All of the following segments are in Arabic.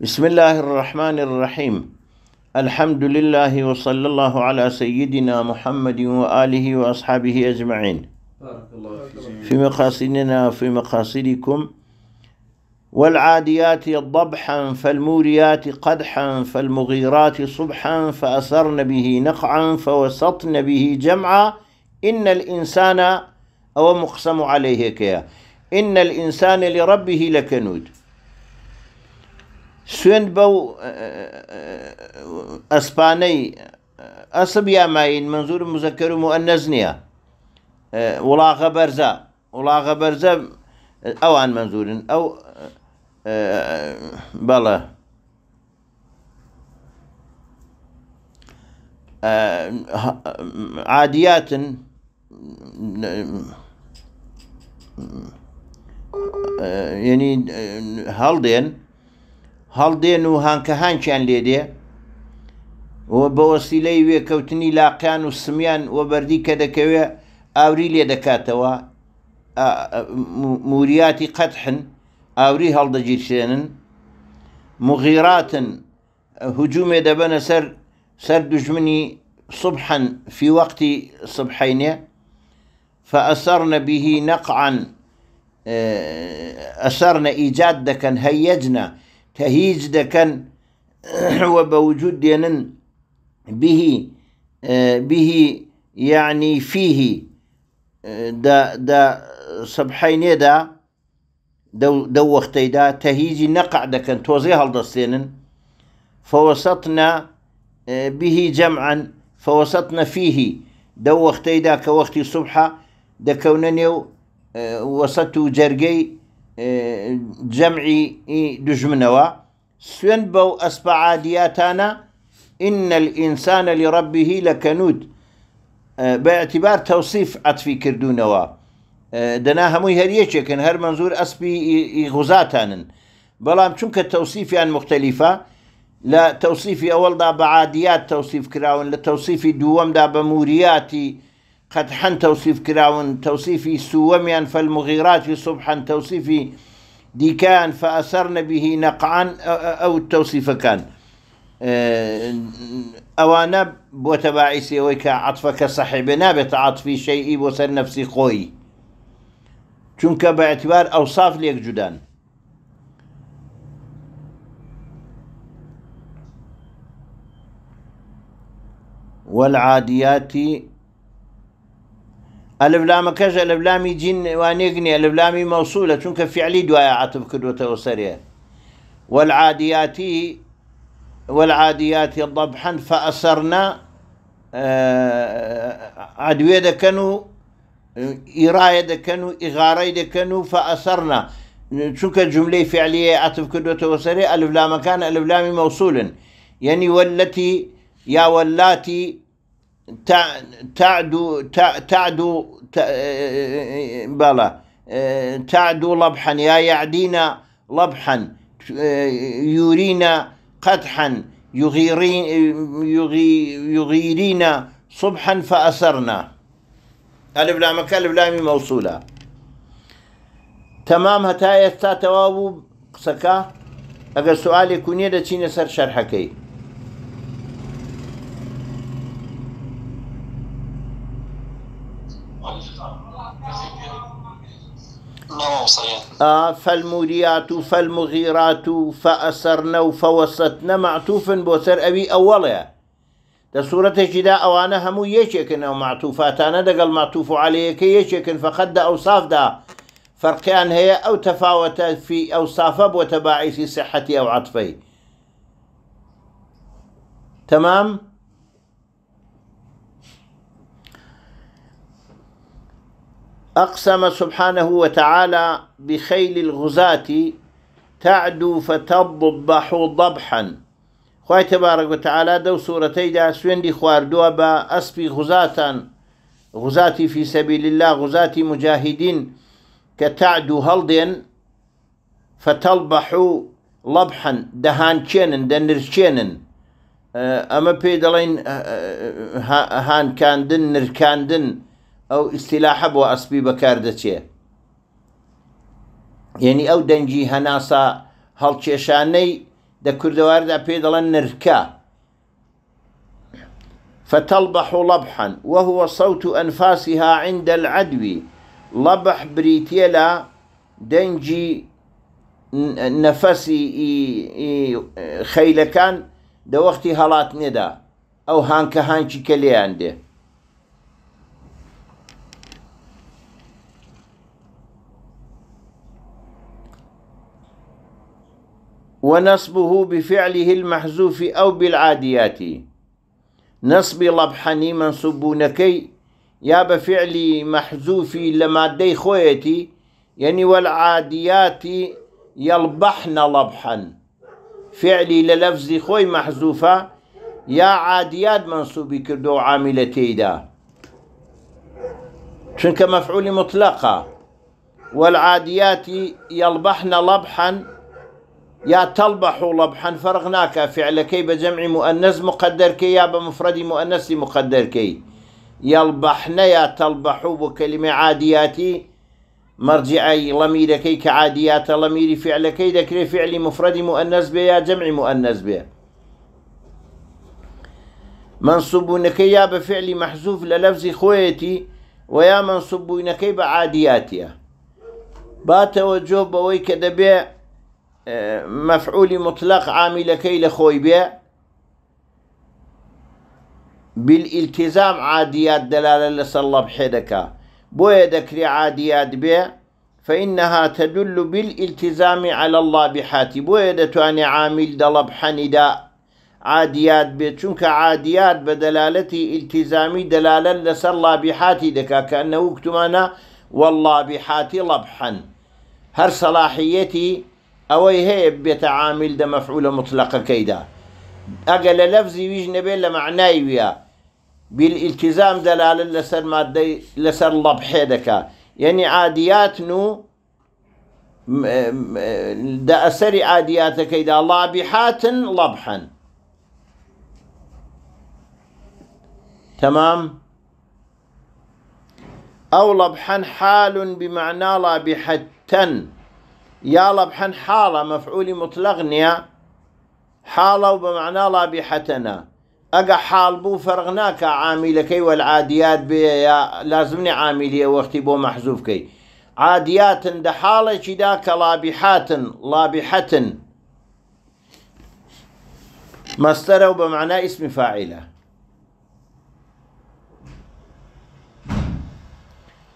بسم الله الرحمن الرحيم الحمد لله وصلى الله على سيدنا محمد وآله وأصحابه أجمعين في مقاصدنا وفي مقاصدكم والعاديات ضبحا فالموريات قدحا فالمغيرات صبحا فأثرن به نقعا فوسطن به جمعا إن الإنسان أو مقسم عليه كيا إن الإنسان لربه لكنود سوێن بەو ئەسپانەی ئەسب یاماین منزور مزەکەر و ئەنەز نییە وڵاغە بەرزە وڵاغە بەرزە ئەوان منزورن ئەو بەڵە عادیاتن یعنی هەڵدێن هەڵدێن و هانکەهانکیان لێدێ وە بەوەسیلەی وێکەوتنی لاقیان و سمیان وە بەردی کە دەکەوێ ئاوری لێ دەکاتەوە موریاتی قەتحن ئاوری هەڵدەگیرسێنن مغیراتن هجوومێ دەبەنە سەر سەر دژمنی صبحن في وقت صبحينه فأثرن به نقعا أثرن إيجاد دكن هيجنا هيج دكن هو بوجود دينن به آه، به يعني فيه آه، دا دا صبحين دا دو دو وقتي دا تهيجي نقع دا كان توزي هالدستينن فوسطنا آه، به جمعا فوسطنا فيه دو وقتي دا كوقتي صبحة دا وسط جرقي دجمنوا سوين بو أسبع عادياتانا إن الإنسان لربه لكنود باعتبار توصيف عطفي كردونوا دنا هموي هر يشكن هر منظور أسبي غزاتان بلام چونك التوصيف يعني مختلفة لا توصيفي أول دا بعاديات توصيف كراون لا توصيفي دوام دا بمورياتي قد حن توصيف كراون توصيفي سوميا فالمغيرات صبحا توصيفي ديكان فأسرن به نقعا أو التوصيف كان آه، أوانا بوتباعيسي ويكا عطفك صاحبنا عطفي شيء وسر نفسي قوي چونك باعتبار أوصاف ليك جدان والعاديات الف لام کج الف لام جن وانيقني الف لام موصوله چونکە فعلي دوايا عطف كدوة سەرێ والعاديات والعاديات ضبحا فأسرنا آه، عدوية كانوا إراية كانوا إغاري كانوا فأسرنا شوك جملة فعلية عطف كدوة وسري ألف لام كان ألف لام موصول يعني والتي يا واللاتي تعدو تعدو إيه، إيه، إيه، بلا تعدو لبحا يا يعدينا لبحا يورينا قدحا يغيرين يغي يغيرينا صبحا فأسرنا ألف لام ألف لام موصولة تمام هتا يستا توابو قسكا أجل سؤالي دا تشيني سر شرحكي آه فالموريات فالمغيرات فأسرنا فوسطن معطوفا بوسر أبي أوليا ده سورة جدا أوانا همو يشيكن أو ده قال معطوف عليك يشيكن فقد ده أوصاف ده فرقان هي أو تفاوت في أوصاف أوصافه في صحتي أو عطفي تمام؟ أقسم سبحانه وتعالى بخيل الغزاة تعدو فتضبح ضبحا خوای تبارك وتعالى دو سورتي دا خوار خواردوا با أسبي غزاتا غزاتي في سبيل الله غزاتي مجاهدين كتعدو هلدين فتلبحوا لبحا دهانچێنن دەنرچێنن ئەمە پێی نر كاندن نرکاندن او ئیسیلاحە بۆ ئەسپی بەکار يعني او دنجي هناسا هل هەڵکێشانەی دە كردوار پێ دەڵەن نرکە فتلبح لبحا وهو صوت أنفاسها عند العدو لبح بريتيلا دنجي نفسي خيلكان دا وقتي هلات ندا أو هانك هانشي كليان ده ونصبه بفعله المحذوف أو بالعاديات نصب لبحني نكي يا بفعل محذوف لمادي خويتي يعني والعاديات يلبحن لبحا فعلي للفظ خوي محذوفة يا عاديات منصوب كردو عاملتي دا شنك مفعول مطلقة والعاديات يلبحن لبحا يا تلبح لبحا فرغناك فعل فعلەکەی بە جەمعی مؤنس مقدرکەی یا بە مفردی مؤنسی مقدرکەی یلبحنە یا تلبح بكلمة عادياتي مرجعي لمير كي كعاديات لمير فعل كي دەکرێت فعلی مفرد مؤنث بيا جمع مؤنث بيا منصوب نكي يا بفعل محذوف للفظ خويتي ويا منصوب نكي بعادياتي منصوببووینەکەی بە عادیاتە مفعولي مطلق عامل كي لخوي بێ بالالتزام عاديات دلالة لصلى بحدك بحێ دەکا بۆیە دەکری فإنها تدل بالالتزام على الله بحاتي بوية دتواني عامل دلب حندا عاديات بيت شنك عاديات بدلالتي التزامي دلالا لسر الله بحاتي دكا كأنه اكتمانا والله بحاتي لبحا هر صلاحيتي ئەوەی هي بيتعامل ده مفعول مطلق مطلقەکەیدا أقل لە لەفزی ویژ نەبێت بالالتزام معنای لسر بالئتیزام لسر لەسەر مادەی يعني عاديات نو یعنی أسري عاديات دە لابحات عادیاتەکەیدا تمام أو لبحا حال بمعنى لابحة يالا بحن حالة مفعول مطلق حالة وبمعنى رابحتنا أقا حال بو فرغناك عاملك والعاديات بي لازمني عاملية واختي بو محزوف كي عاديات دا حالة كدا لابحات لابحات مصدر وبمعنى اسم فاعله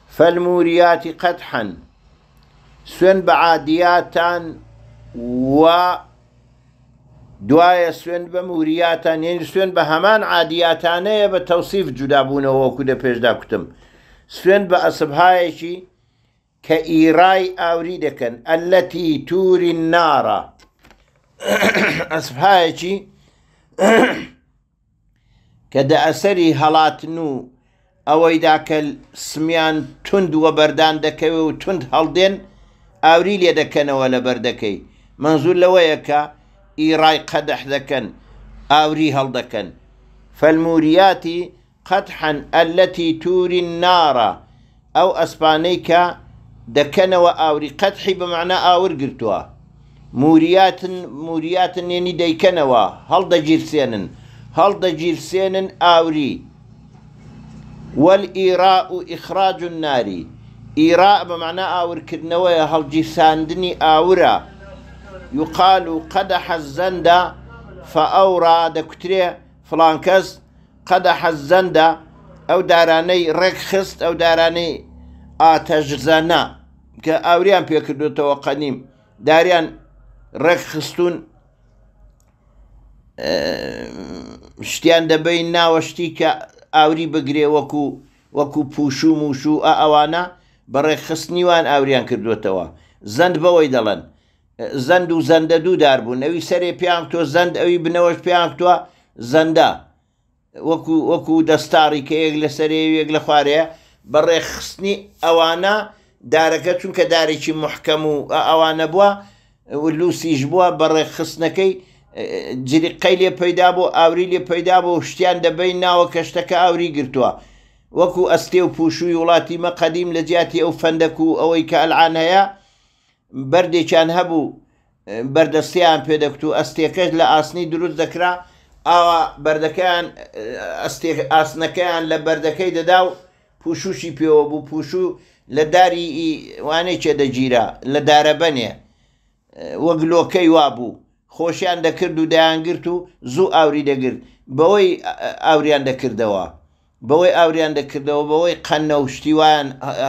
فالموريات قدحا سوێن بە عادیاتان و دوایە سوێن بە موریاتان یەن سوێن بە هەمان عادیاتانەیە بە تەوسیف جودابوونەوەکو لە پێشدا کوتم سوێن بە ئەسبهایەکی کە ئیرای ئاوری دەکەن ئەلەتی تووری نارە ئەسبهایەکی کە دە ئەسەری هەڵاتن و ئەوەیدا کە سمیان تونند وە بەردان دەکەوێت و تونند هەڵدێن ئاوری لێ دەکەنەوە لە بەردەکەی منزور لەوەیە کە ئیڕای قەدەح دەکەن ئاوری هەڵدەکەن فەلموریاتی قەتحەن ئەلەتی تووری نارە ئەو ئەسپانەی کە دەکەنەوە ئاوری قەتحی بەمانە ئاور گرتووە موریاتن موریاتن نێنی دەیکەنەوە هەڵدەگیرسێنن هەڵدەگیرسێنن ئاوری وەئیرا و ئیخراج و ناری ئیراء بەمانە ئاورکردنەوەی هەڵگی ساندنی ئاورە یقال و قەدە حەزەندە فەئەورا دەکوترێ فلانکەس قەدە حەزەندە ئەو دارانەی ڕێکخست ئەو دارانەی ئاتەژزانە کە ئاوریان پێکردوتەوە قەنیم داریان ڕێکخستون شتیان دەبین ناوەشتی کە ئاوری بگرێ وەکو وەکو پوشوم و شو ئەوانە بەڕێخستنیوان ئاوریان کردوێتەوە زەند بەوەی دەڵێن زەند و زەندە دوودار بوون ئەوی سەرێ پیان تۆ زەند ئەوی بنەوەش پیان توە زەندە وەکو وەکو دەستاری کە یەک لە سەرێوێک لە خوارەیە بەڕێخستنی ئەوانە دارەکە چونکە دارێکی محکەم و ئەوانە بووە لوسیش بووە بەڕێخستنەکەی جریقەی لێ پەیدا بۆ ئاوری لێ پەیدا بۆ شتیان دەبین ناوە کەشتەکە ئاوری گرتووە وەکو ئەستێ و پوشووی وڵاتی مە قەدیم لە جیاتی ئەو فەندەک و ئەوەی کە ئەلعان هەیە بەردێکیان هەبوو بەردەستیان پێدەکت و ئەستێکەش لە ئاسنی دروست دەکرا ئاوا بەردەکەیان ئاسنەکەیان لە بەردەکەی دەدا و پوشوشی پێوە بوو پوشوو لە داری وانێکێ دەگیرا لە دارەبەنێ وەگلۆکەی وا بوو خۆشیان دەکرد و دەیانگرت و زوو ئاوری دەگرت بەوەی ئاوریان دەکردەوە. بوي ئاوریان دەکردەوە بوي قەنە شتيوان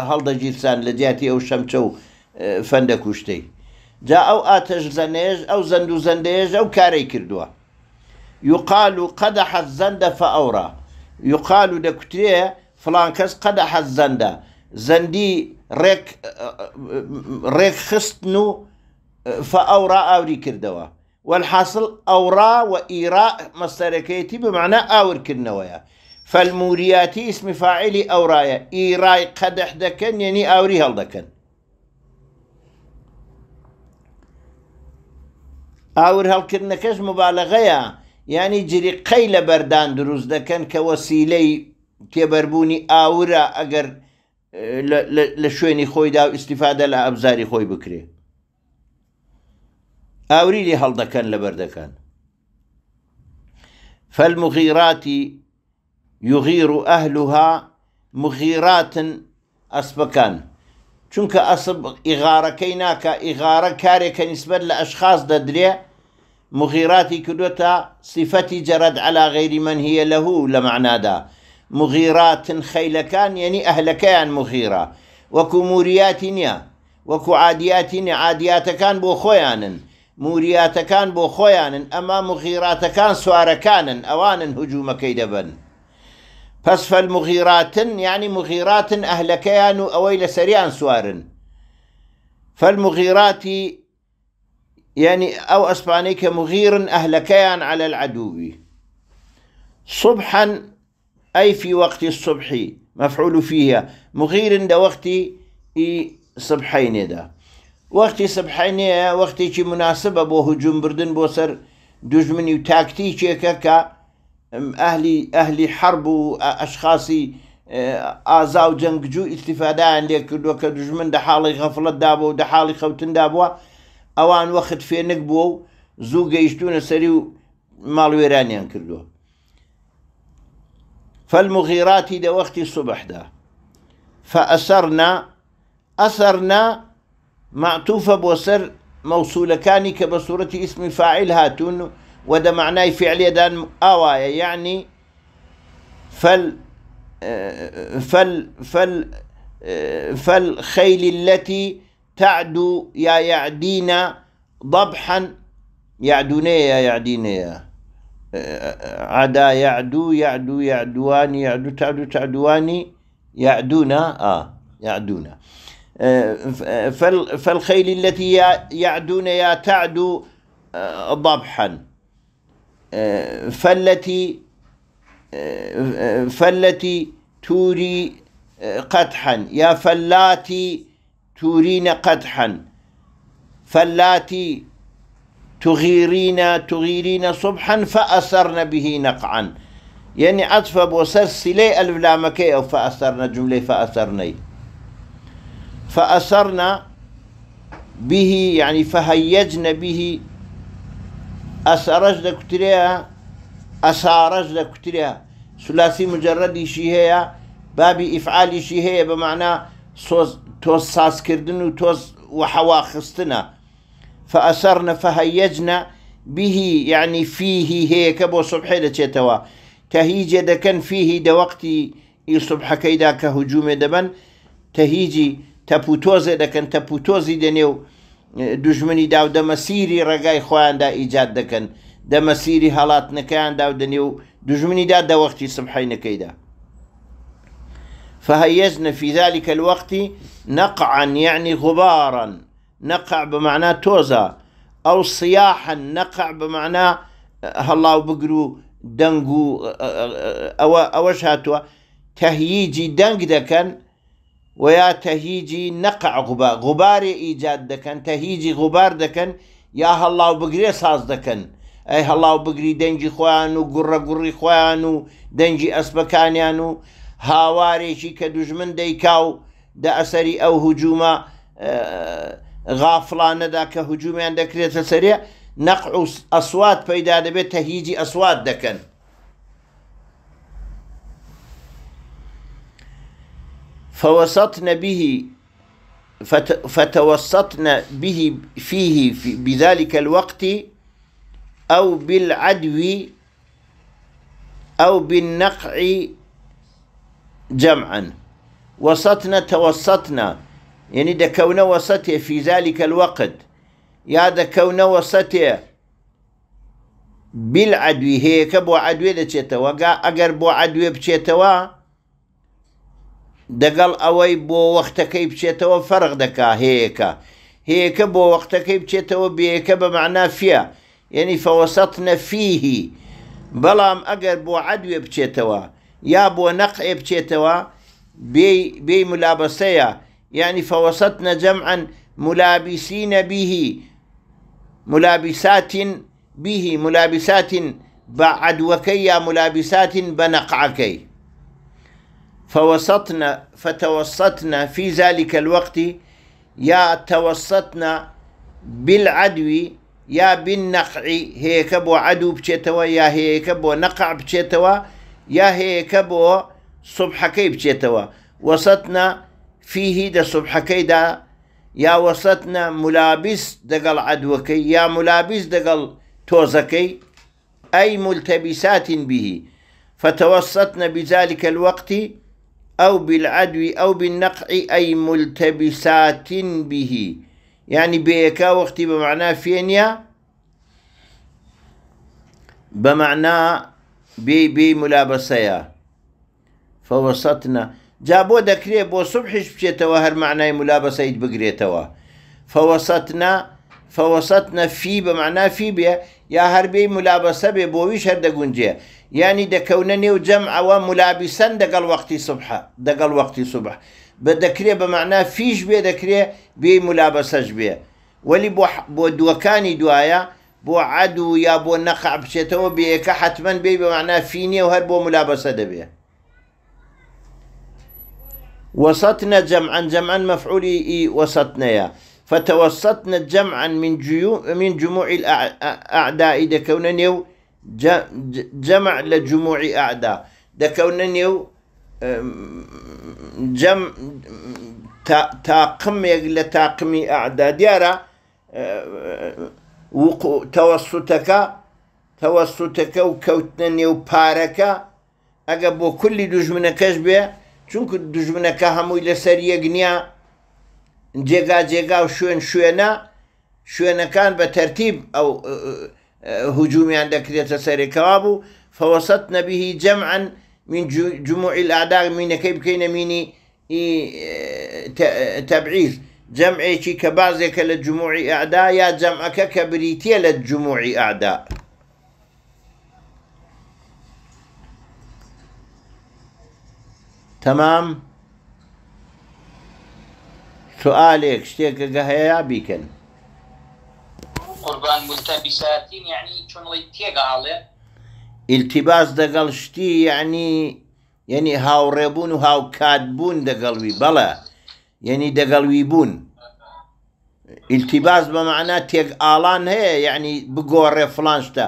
هل دا جيرسان لجاتي أو شمتو و فەندە جا أو آتش زنيج أو زندو زنديج أو كاري كردوا يقال قدح الزند فأورا يقال و فلانكس فلان کەس قەدە حەز زەندە خستنو فأورا أوري و فەورا ئاوری والحاصل أورا وإيراء مستركيتي بمعنى أور ئاورکردنەوەیە فالمورياتي اسم فاعلی ئەوڕایە ئیڕای قەدەح دەکەن یعنی يعني ئاوری هەڵدەکەن ئاور هەڵکردنەکەش مبالەغەیە ینی يعني جری قەی لە بەردان دروست دەکەن کە وەسیلەی تێبەربوونی ئاورە ئەگەر أورا شوێنی لشويني خوي ئیسیفادە استفادة لأبزاري خوي بكري أوري لي هل دكن لبردكن فەلمغیراتی يغير أهلها مغيرات أسبكان چونکە أسب إغارة ناکە ئیغارە کارێکە كنسبة لأشخاص ئەشخاص دەدرێ كدوتا کردوتە جرد على غير من هي له لە معنادا مغیراتن خەیلەکان یعنی ئەهلەکەیان مغیرە وكو موریاتی نییە كان بو نیە عادیاتەکان كان بو موریاتەکان أما خۆیانن كان مغیراتەکان سوارەکانن ئەوانن هجوومەکەی كيدبن فصف المغيرات يعني مغيرات أهلكيان و ئەوەی لە سەریان سوارن فالمغیراتی یعنی ئەو ئەسپانەی کە مغیرن على العدو صبحا أي في وقت الصبح مفعول فيها مغير دا وقت صبحين دا وقت صبحين وقت مناسبة بو هجوم بردن بو سر دجمني كا اهلي اهلي حرب و آه، آزاو جنجو و عندك دوك دجمن کردووە کە دژمن دە حاڵی غەفڵت دابوو و دە حاڵی خەوتندا بووە ئەوان وەخت فێنک بووە و زوو گەیشتونە سەری و ماڵوێرانیان کردووە فالمغیراتی لە وەختی صبحدا فەئەسەرنا ئەسەرنا معتوفە هاتون وده معناه فعلية دان أوايا يعني فال فال فال فالخيل التي تعدو يا يعدينا ضبحا يعدوني يا يعديني عدا يعدو يعدو يعدوان يعدو تعدو تعدواني يعدونا آه يعدونا فالخيل التي يعدون يا تعدو آه، ضبحا فالتي فالتي توري قدحا يا فلاتي تورين قدحا فلاتي تغيرين تغيرين صبحا فأسرن به نقعا يعني عطف بوسر سلي ألف لامكي أو فأسرن جملة فأسرني فأسرن به يعني فهيجن به اسارج دەکوترەیە ئەسارەش دەکوترە سولاسی مجرەدیشی هەیە بابی ئیفعالیشی هەیە بە معنا تۆز سازکردن و تۆز وحەوا خستنە فەئەسەرنە فەهەیەجنە بیهی یعنی يعني فیهی هەیە کە بۆ سبحێ دەچێتەوە تەهیجێ دەکەن فیهی دەوەختی ئیل صبح کە هجوومێ دەبن تەهیجی تەپوتۆزێ دەکەن تەپوتۆزی دەنێ و دوژمنی دا و دەمەسیری ڕێگای خۆیاندا ئیجاد دەکەن دەمەسیری هەڵاتنەکەیاندا داو دەنێ و دوژمنی دا دەوەختی سبحینەکەیدا فهيزن في ذلك الوقت نقعا يعني غبارا نقع بمعنى توزا أو صياحا نقع بمعنى هلا بقرو دنقو او ئەوە ئەوەش هاتووە دنق دەنگ ویا تەهیجی نەقع غوبا غوبارێ ئیجاد دەکەن تەهیجی غوبار دەکەن یا هەڵاو بگرێ ساز دەکەن ئەی هەڵاو بگری دەنجی خۆیان و گوڕە گوڕی خۆیان و دەنجی ئەسبەکانیان و هاوارێکی کە دوژمن دەیکا و دە ئەسەری ئەو هجوومە غافلانەدا کە هجوومیان دەکرێتە سەرێ نەق ئەسوات پەیدا دەبێت تە هیجی ئەسوات دەکەن. فوسطن به فتوسطن به فيه في بذلك الوقت أو بالعدو أو بالنقع جمعا وسطنا توسطنا يعني كون وسطه في ذلك الوقت يا كون وسطه بالعدو هيك بو عدو دا تشيتوا اقر بو عدوێ بچێتەوە دەگەڵ ئەوەی بۆ وەختەکەی بچێتەوە فەرق دەکا هەیەەکە هەیەەکە بۆ وەختەکەی بچێتەوە بەیەکە بە معنافە یعنی فەوەسەت نەفیهی بەڵام ئەگەر بۆ عدوێ بچێتەوە یا بۆ نەقێ بچێتەوە بێ ملابەسەیە یعنی فەوەسەت نەجەمعەن ملابیسی نەبیهی ملابیسات بیهی ملابیسات بە عدوەکەی یا ملابیسات بە نەقعەکەی فوسطنا فتوسطنا في ذلك الوقت يا توسطنا بالعدو يا بالنقع هيك بۆ عدو يا هيك هەیەکە نقع بشتوى يا هيك هەیەکە بۆ سبحەکەی وسطنا فيه فیهی دە سبحەکەیدا يا وسطنا ملابس دقل عدوەکەی يا ملابس دقل تۆزەکەی أي ملتبسات به فتوسطنا بذلك الوقت أو بالعدو أو بالنقع أي ملتبسات به يعني بيكا وقتي بمعنى فينيا بمعنى بي بي ملابسيا فوسطنا جابو دكري بو صبحش بشيتوا هر معنى ملابسة يتبقريتوا فوسطنا فوسطنا في بمعنى في بيه یا هربي ملابەسە بێ شر هەردەگونجێ ینی دەکەونە نێو جەم ئەوە ملابیسەن دەگەڵ وەختی سبح دەگەڵ وەختی سوبح بە دەکرێ بە معنا فیش بێ دەکرێ بێ بو دوكاني دوايا بو دووەکانی يا بو نقع و یا بۆ نەخع بچێتەوە بەیەکە حتمما بێ بە معنا فینیە و هەر بۆ ملابەسە دەبێ فتوسطنا جمعا من جيو من جموع الأعداء دكوننيو جمع لجموع أعداء دكوننيو جم جمع تاقم يقل تاقمي أعداء وقو توسطك توسطك وكوتنيو باركا بارك أقبو كل دجمنكش بيه چونك دجمنك همو لسر يقنيا جيغا جيغا وشوين شوينا شوينا كان بترتيب أو اه، اه، هجومي عند دەکرێتە سيري كوابو فوسطنا به جمعا من جموع الأعداء من كيب كينا ميني اه، تبعيز جمعي بازێکە لە جموعی ئادا یا جەمعەکە کە بریتە لە تمام؟ سوالێک شتێکەکە هەیە بیکەن قوربان مستەبیساتین یعنی چۆنڵی تێگەڵێ ئیلتیباس دەگەڵ شتی یعنی یعنی هاوڕێبوون و هاوکات بوون دەگەڵوی بەڵە یعنی دەگەڵوی بوون ئیلتیباس بە معنا تێک ئالان هەیە یعنی بگۆڕێ فلانشتە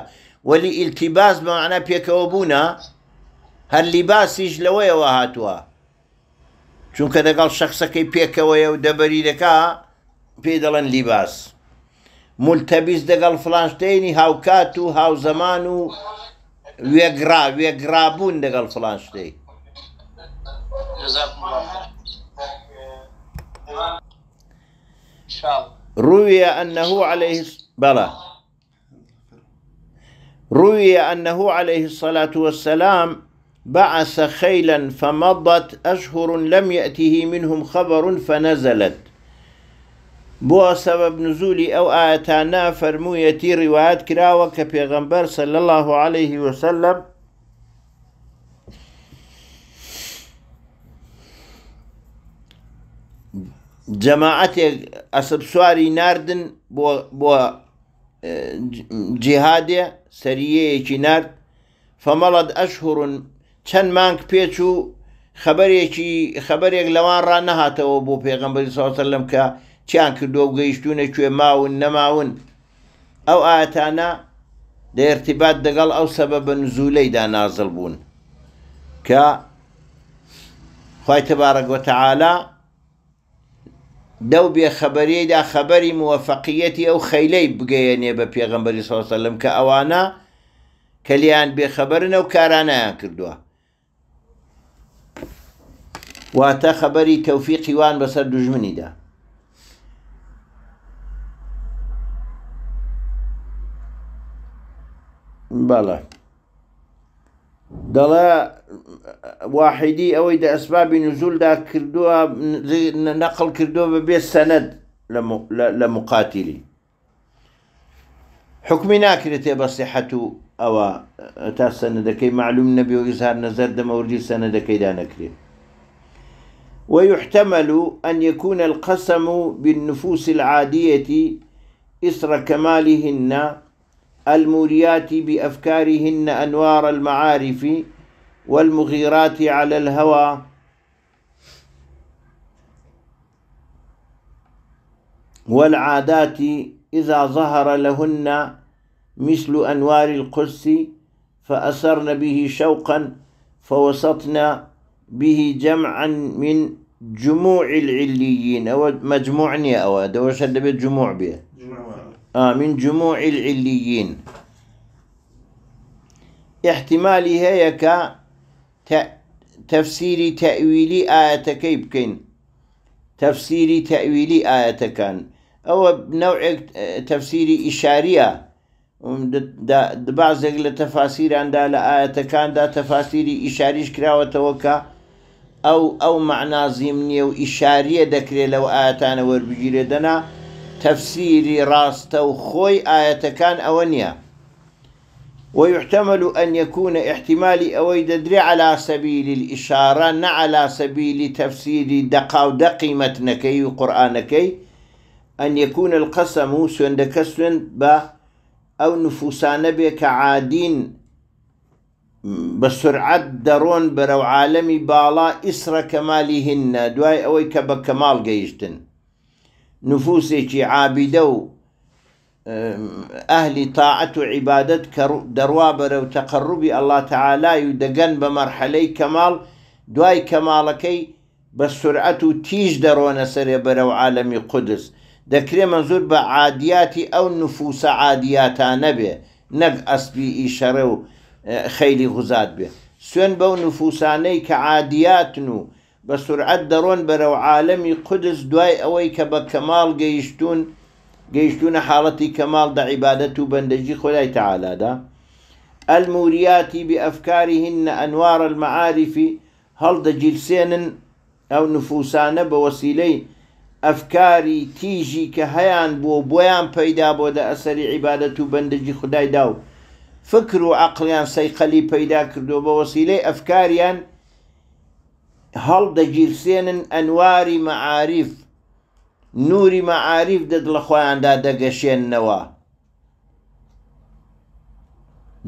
وەلی ئیلتیباس بە معنا پێکەوە بوونە هەر لیباسیش لەوەیەوە هاتووە چونکە شخص که پیک و دەبەری دەکا پێ دەڵێن لیباس ملتەبیز دەگەڵ فلانشتینی هاوکات و هاوزەمان و وێگرا وێگرابوون دەگەڵ فلانشتەی روي أنه عليه بلى روي أنه عليه الصلاة والسلام بعث خيلا فمضت أشهر لم يأته منهم خبر فنزلت بو سبب نزولی أو آتانا فەرموویەتی روايات کراوە کە پێغەمبەر صلى الله عليه وسلم جماعتي ئەسب سواری ناردن بو اه، جیهادێ سەریەیەکی جنار فمضت أشهر چەند مانگ پێچ و خبرێکی خبرێک لەوان ڕان نەهاتەوە بۆ پێغمبەری ساوتەر لەم کە چیان کردو و گەیشتونە کوێ ماون نەماون ئەو ئاەتانە لە ارتیبات دەگەڵ ئەو سەبە بە نزولەیدا نازل بوون کە خی تەبارەگوتەعالا دەو بێ خبرەیدا خبری موەفەقیەتی ئەو خەیلەی بگەیەنێ بە پێغمبەری ساوسە لەم کە ئەوانە کەلیان بێخەبرن ئەو کارانیان کردووە واتە خەبەری تەوفیقیوان بەسەر دوژمنیدا بەڵە دەڵێ واحدی ئەوەی دە ئەسبابی نزولدا کردووە نەقل کردووە بە بێ سەند لە مقاتیلی حکمی ناکرێتێ بە سیحەت و ئەوە تا سەنەدەکەی معلوم نەبی و ئیزار نەزەر دەمەوردی سەنەدەکەیدا نەکرێت ويحتمل أن يكون القسم بالنفوس العادية إثر كمالهن الموريات بأفكارهن أنوار المعارف والمغيرات على الهوى والعادات إذا ظهر لهن مثل أنوار القدس فأسرن به شوقا فوسطن به جمعا من جموع العليين أو مجموعني أو شد دبي جموع به آه من جموع العليين احتمالي هيك تفسيري تأويلي آية كيف كين تفسيري تأويلي آية كان أو نوع تفسيري إشارية بعض التفاسير عندها آية كان دا تفاسيري إشاريش كراوة وكا او او معنا نییە و ئیشاریە دەکرێت لەو ئاەتانە وەربگیرێدەنا تەفسیری ڕاستە و خۆی ئاەتەکان ئەوە نییە ويحتمل أن يكون احتمالي أوي ددري على سبيل الإشارة نا على سبيل تفسير دقا ودقي متنكي وقرآنكي أن يكون القسم سندكسن با أو نفوسان بك عادين بە سرعەت دەڕۆن بەرەو عاالەمی باڵا ئیسرە کەمالی هینە دوای ئەوەی کە بە کەمال گەیشتن نفوسێکی عابیدە و ئەهلی تاعەت و عیبادت دەڕوا بەرە و تەقڕوبی ئەلله تەعالای و دەگەن بە مەرحەلەی کەماڵ دوای کەماڵەکەی بە سرعەت و تیژ دەڕۆنە سەرێ بەرەو عاالەمی قودس دەکرێ منزور بە عادیاتی ئەو نفوسە عادیاتانە بێ نەک ئەسپی ئیشەڕە و خەیلی غزات بێ سوێن بەو نفوسانەی کە عادیاتن و بە سرعەت دەڕۆن بەرەو عاالەمی قودس دوای ئەوەی کە بە کەماڵ گەیشتون گەیشتونە حاڵەتی کەماڵ دا عیبادەت و بەندەجی خۆلای تەعالادا ئەلموریاتی بئفکاریهن ئەنوارە المەعاریفی هەڵدەگیرسێنن ئەو نفوسانە بە وەسیلەی ئەفکاری تیژی کە هەیان بۆ بۆیان پەیدا بۆ دە ئەسەری عیبادەت و بەندەجی خدای داو فکر و عقلیان سەیقەلی پەیدا کردو بە وەسیلەی ئەفکاریان هەڵدەگیرسێنن ئەنواری مەعاریف نوری مەعاریف دەد لە خۆیاندا دەگەشێننەوە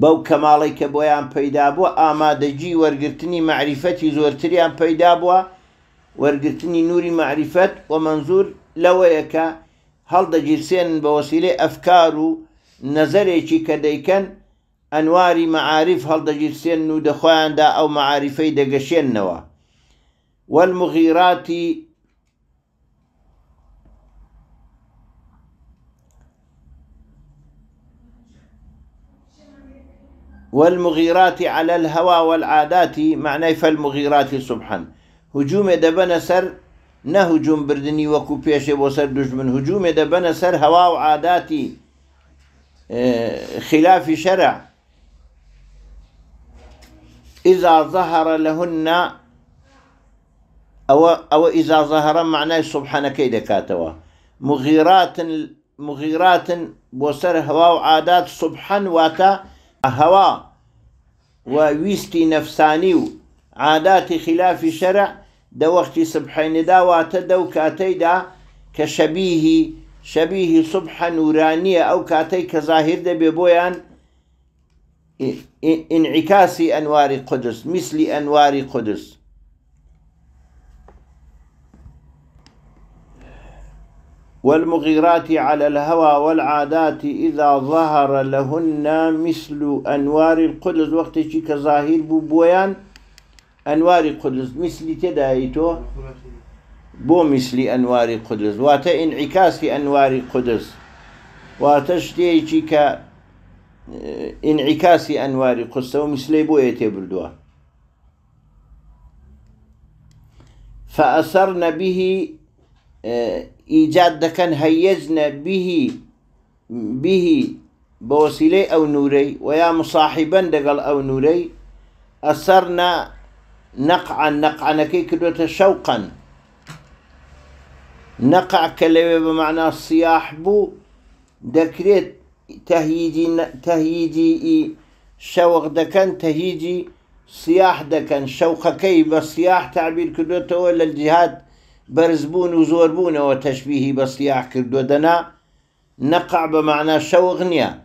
بەو کەماڵی کە بۆیان پەیدا بووە ئامادەجی وەرگرتنی معریفەتی زۆرتریان پەیدا بووە وەرگرتنی نوری معریفەت و منزور لەوەیەکە هەڵدەگیرسێن بە وەسیلەی ئەفکار و نەزەرێکی کە دەیکەن ئەنواری مەعاریف هەڵدەگیرسێن و دەخۆیاندا ئەو مەعاریفەی دەگەشێننەوە والمغیراتی والمغيرات على الهوى والعادات معناه فالمغيرات سبحان هجوم دبنا سر نهجوم بردني وكو بيشي وسر دجمن هجوم دبنا سر هوا وعاداتي اه، خلاف شرع إذا ظهر لهن أو أو إذا ظهر معناه سبحان كيدا كاتوا مغيرات مغيرات بوسر هوا وعادات سبحان واتا هوا وويستي نفساني عادات خلاف شرع دا وقت سبحان دا واتا دو كاتي دا كشبيه شبيه سبحان نورانية أو كاتي كظاهر دا ببويان انعكاس أنوار قدس مثل أنوار قدس والمغيرات على الهوى والعادات إذا ظهر لهن مثل أنوار القدس وقت ظاهر ببويان أنوار القدس مثل تدايتو بو مثل أنوار القدس واتى انعكاس أنوار القدس واتشتيكي انعكاسي انواري قصه و میسلەی بۆ ئێ تێبردووە فەئەسەر نەبیهی ئیجاد اه، دەکەن هەیەز نەبیهی بیهی بە وەسیلەی ئەو نورەی و یا مساحیبەن دەگەڵ ئەو نورەی ئەسەر نەقعان نەقعانەکەی کردوێتە شەوقەن نەقع کە لەوێ تهيجي تهيجي شوق دكان تهيجي صياح شوق كي بصياح تعبير ولا الجهاد برزبون وزوربون وتشبيهي بصياح كردو دنا نقع بمعنى شوق نيا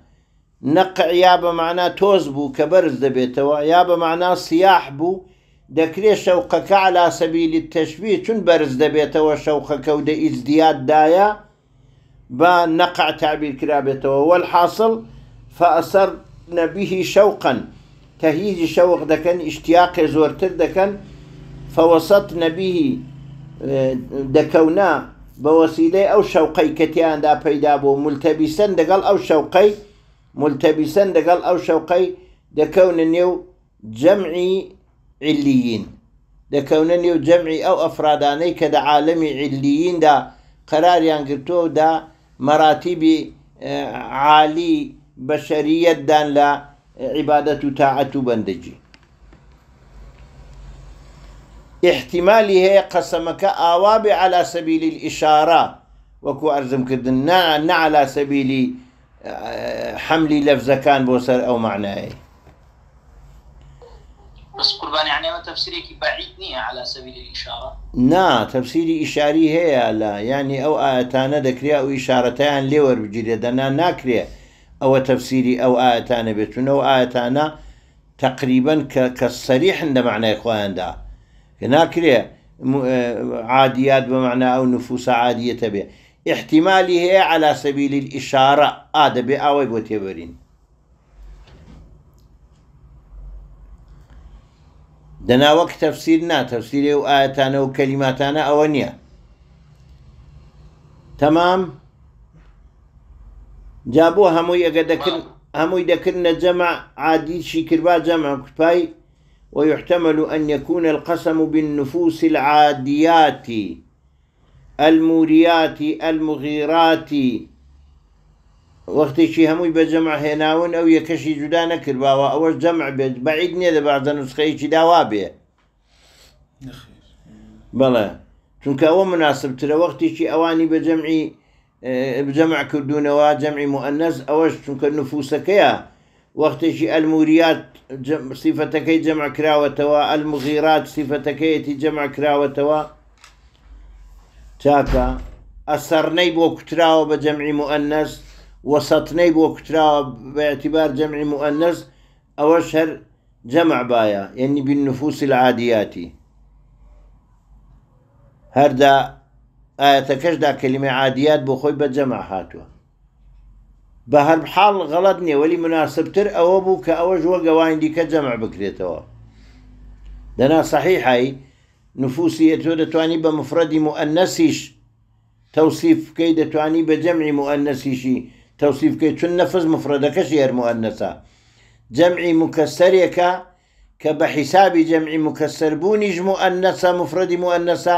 نقع يا بمعنى توزبو كبرز دبيته يا بمعنى صياح بو دكري شوقك على سبيل التشبيه شن برز دبيته وشوقك و ازدياد دايا با نقع تعبير كرابته والحاصل فأسرنا به شوقا تهيج شوق دكن اشتياق زورتر دكن فوسطنا به آه، دكونا بوسيلة أو شوقي كتيان دا بيدابو ملتبسا دقل أو شوقي ملتبسا دقل أو شوقي دكون نيو جمعي عليين دكون نيو جمعي أو أفراداني كدا عالمي عليين دا قرار يانقرتو دا مراتب آه، عالي بشرية دان لا آه، عبادة تاعة بندجي احتمال هي قسمك آواب على سبيل على وكو أرزم كدن ئەرزمکردن نا على سبيل آه، حمل لفزكان بۆ أو معناه بس قربان يعني ما تفسيرك بعيد نية على سبيل الإشارة نا تفسيري إشاري هي لا يعني أو آتانا ذكرية أو إشارتان لور دنا ناكريا أو تفسيري أو آتانا بيتون أو آتانا تقريبا كالصريح عند معنى إخوان دا ناكرية آه، عاديات بمعنى أو نفوس عادية به احتمالي هي على سبيل الإشارة آدب آه، أو بوتيبرين دنا وقت نا تفسيري وآياتنا وكلماتنا أوانيا تمام ئەوە همو تەمام جا بۆ هەمووی ئەگە دەکرد هەمووی دەکردە جەمع عادیشی ويحتمل أن يكون القسم بالنفوس العاديات الموريات المغيرات وەختێکی هەمووی بە جەمع هێناون ئەو یەکەشی جودا نەکردباوە ئەوەش جەمع بێت بەعید نییە لە بازە نوسخەیەکی داوا بێ بەڵێ چونکە ئەوە مناسبترە وەختێکی ئەوانی بە جەمعی اه، جەمع کردوونەوە جەمعی مؤنس ئەوەش چونکە نفوسەکەیە وەختێکی ئەلموریات سیفەتەکەی جەمع کراوەتەوە ئەلمغیرات سیفەتەکەیەتی جەمع کراوەتەوە چاکە ئەسەرنەی بۆ کوتراوە بە جەمعی مؤنث وسطني بوكترا باعتبار باعتیبار جەمعی مؤنس ئەوەش جمع جەمع يعني بالنفوس العادیاتی هەردا آية كشدا كلمة عاديات خۆی بجمع جەمع هاتووە بە هەر حاڵ غەڵت نییە وەلی مناسبتر أو بوو کە ئەوەش وەگەوان كجمع جەمع بکرێتەوە دەنا صحیحایی نفوسی تۆ دەتوانی بە مفرەدی مؤنسیش توصیف بکەی كي تشن چون مفردة كشير یار جمعي مكسر مکەسەرێکە کە بە حیسابی جەمعی مکەسەربوونیش مؤنەسا مؤنثة مؤنەسا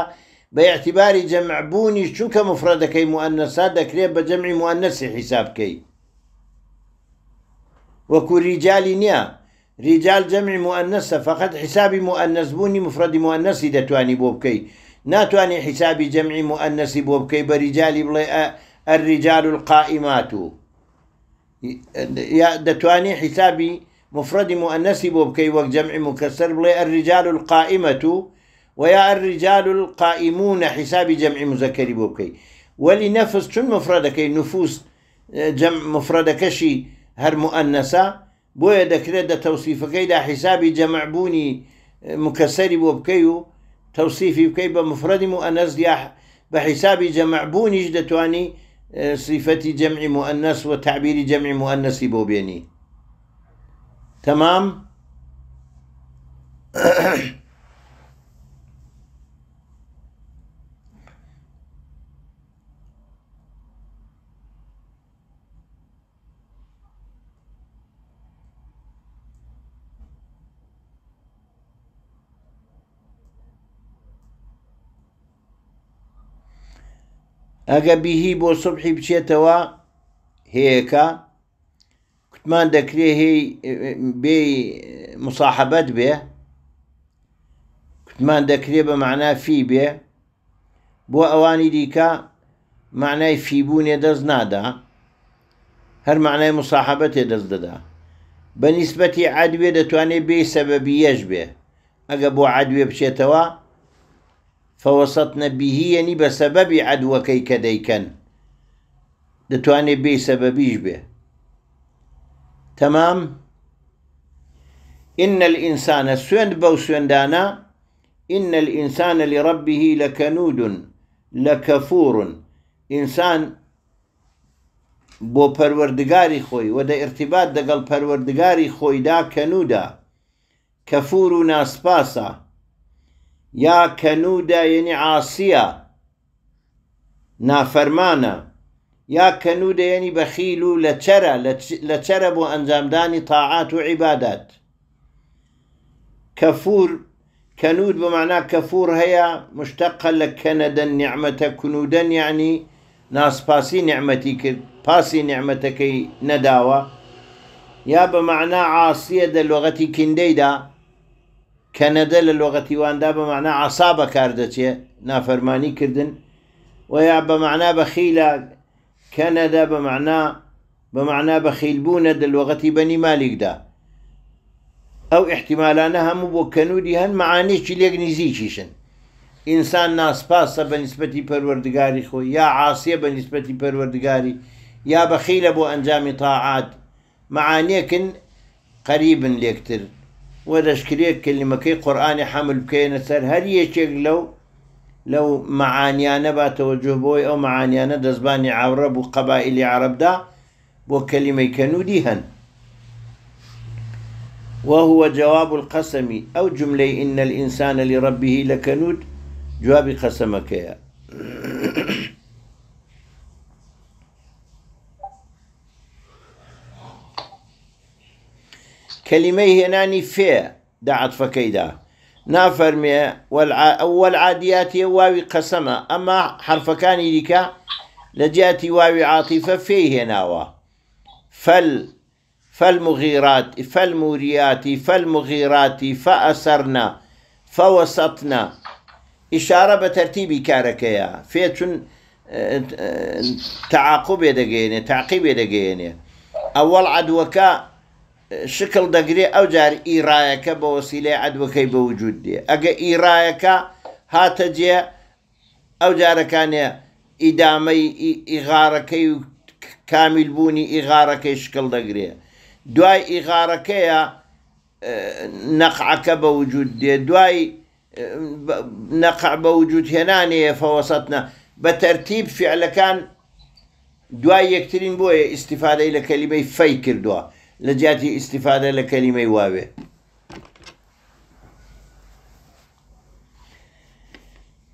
بە اعتباری جەمعبوونی چونکە مفرەدەکەی مؤنەسا دەکرێت بە جەمعی مؤنەسی حیسابکەی وەکو ریجای نییە رجال جەمعی مؤنەسە فقط حیسابی مؤنەسبوونی مفرەدی مؤنەسی دەتوانی بۆ بکەیت ناتوانێت حیسابی جەمعی مؤنەسی بۆ بکەی بە ریجای الرجال القائمات يا دتواني حسابي مفرد مؤنث بکەی وجمع مكسر بلي الرجال القائمة ويا الرجال القائمون حسابي جمع مذكر بۆ ولنفس شن نەفس چون نفوس جمع مفردەکەشی هەر مؤنسا بۆیە دەکرێت دە تەوسیفەکەیدا حیسابی دا حسابي جمع بوني مكسر تەوسیفی توصيفي بكي بمفرد مؤنث يا بحسابي جمع بوني دەتوانی صفة جمع مؤنث وتعبير جمع مؤنث بوبيني تمام ئەگە بیهی بۆ سبحی بچێتەوە هەیەەکە کوتمان دەکرێ هی بێ مساحبەت بێ کوتمان دەکرێ بە معنافی بێ بۆ ئەوانی دیکە معنای فیبوونێ دەست نادا هەر معنای مساحبەتێ دەست دەدا بە نیسبەتی عادوێ دەتوانێت بێ سەبەبی یەش بێ ئەگە بۆ عادوێ بچێتەوە فوسطنا به يعني بسبب عدو كي دەیکەن دتواني بي سەبەبیش بێ تمام إن الإنسان سوێن بو سوێندانە إن الإنسان لربه لكنود لكفور إنسان بو پروردگاري خوي ودا ارتباط دقل پروردگاري خوي دا كنودا كفور ناسباسا یا کەنوودە یعنی عاسیە نافەرمانە یا کەنوودە یعنی بەخیل و لە چرە لە چرە بۆ ئەنجامدانی تاعات و عیبادات كفور كنود بمعنى كفور هي مشتقة لكندا نعمة كنودا يعني ناس باسي نعمتي كد باسي نعمتك نداوة يا بمعنى عاصية لغة كنديدا كندا للغة واندا بمعنى عصابة كاردتي نافرماني كردن ويا بمعنى بخيلة كندا بمعنى بمعنى بخيل بونا للغة بني مالك دا او احتمالانها مو كنودي هن معانيش ليك نزيشيشن انسان باسة بالنسبة پروردگاری خو يا عاصية بنسبتی پروردگاری يا بخیل بو انجام طاعات معانيكن قریب ليكتر و لەشکرێ کللیمەکەی قورآانی حمل بکەینە سەر هەر یەکێک لو لەو مەعانیانە باتەوەجه بۆی ئەو مەعانیانە دەستبانی عورە بوو عرب عربدا بۆ کەلیمەی کەنودی هەن وهو جواب القسم أو جملة إن الإنسان لربه لكنود جواب قسمك يا كلمەی هێنانی فێ داعاتفەکەیدا والعا والعاديات واوی قسمة أما حرف كان لە لجاتي واوي عاطفة فى هێناوە فەل فالمغيرات فالموريات فالمغيرات فأسرنا فوسطنا إشارة بترتيب كاركيا فيتون آه، آه، تعاقب يدقيني تعقيب يدقيني أول عدوكا شکل دەگرێ ئەو جار ئیرایەکە بە وەسیلێ عدوەکەی بە وجود دێ ئەگە ئیرایەکە هاتە جێ ئەو جارەکانێ ئیدامەی ئیغارەکەی و کامیل بوونی ئیغارەکەی شکل دەگرێ دوای ئیغارەکەیە نەقعەکە بە وجود دێ دوای نەقع بە وجود هێنانەیە فەوەسەتنە بە تەرتیب فعلەکان دوای یەکترین بۆیە ئیسیفادەی لە کەلیبەی فەی کردووە لجاتي استفادة لكلمة لە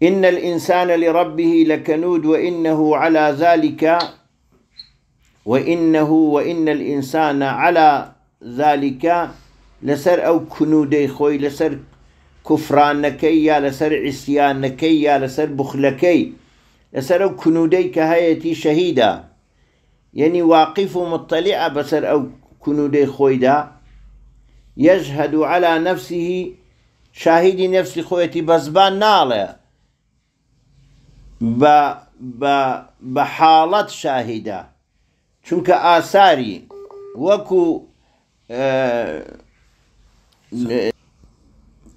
إن الإنسان لربه لكنود وإنه على ذلك وإنه وإن الإنسان على ذلك لسر أو كنودي خوي لسر كفرانكي يا لسر عصيانكي يا لسر بخلكي لسر أو كنودي كهيتي شهيدة يعني واقف مطلع بسر أو كنودي خويدا يجهد على نفسه شاهد نفسي خويتي بزبان ناله ب ب بحالات چونکە ئاساری آثاري وكو